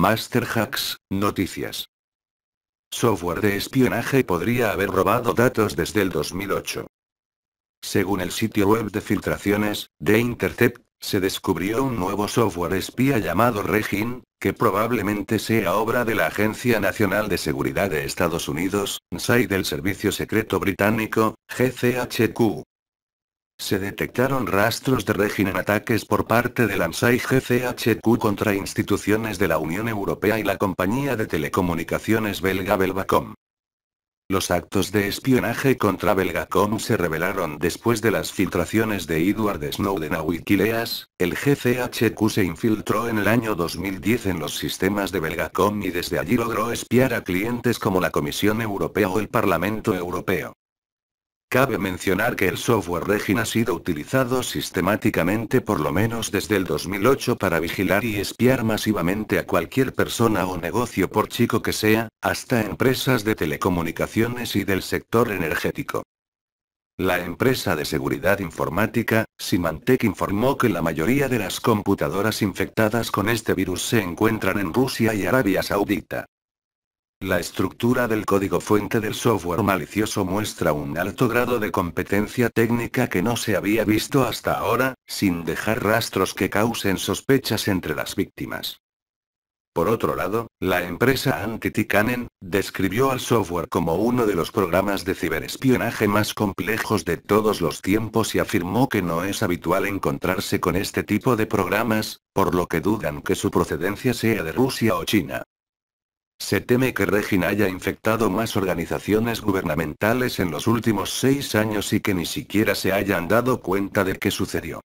Master Hacks, Noticias. Software de espionaje podría haber robado datos desde el 2008. Según el sitio web de filtraciones, The Intercept, se descubrió un nuevo software espía llamado Regin, que probablemente sea obra de la Agencia Nacional de Seguridad de Estados Unidos, NSA y del Servicio Secreto Británico, GCHQ. Se detectaron rastros de régimen ataques por parte del ANSAI GCHQ contra instituciones de la Unión Europea y la compañía de telecomunicaciones belga Belgacom. Los actos de espionaje contra Belgacom se revelaron después de las filtraciones de Edward Snowden a Wikileaks. El GCHQ se infiltró en el año 2010 en los sistemas de Belgacom y desde allí logró espiar a clientes como la Comisión Europea o el Parlamento Europeo. Cabe mencionar que el software Regin ha sido utilizado sistemáticamente por lo menos desde el 2008 para vigilar y espiar masivamente a cualquier persona o negocio por chico que sea, hasta empresas de telecomunicaciones y del sector energético. La empresa de seguridad informática, Symantec informó que la mayoría de las computadoras infectadas con este virus se encuentran en Rusia y Arabia Saudita. La estructura del código fuente del software malicioso muestra un alto grado de competencia técnica que no se había visto hasta ahora, sin dejar rastros que causen sospechas entre las víctimas. Por otro lado, la empresa Antiticanen describió al software como uno de los programas de ciberespionaje más complejos de todos los tiempos y afirmó que no es habitual encontrarse con este tipo de programas, por lo que dudan que su procedencia sea de Rusia o China. Se teme que Regina haya infectado más organizaciones gubernamentales en los últimos seis años y que ni siquiera se hayan dado cuenta de qué sucedió.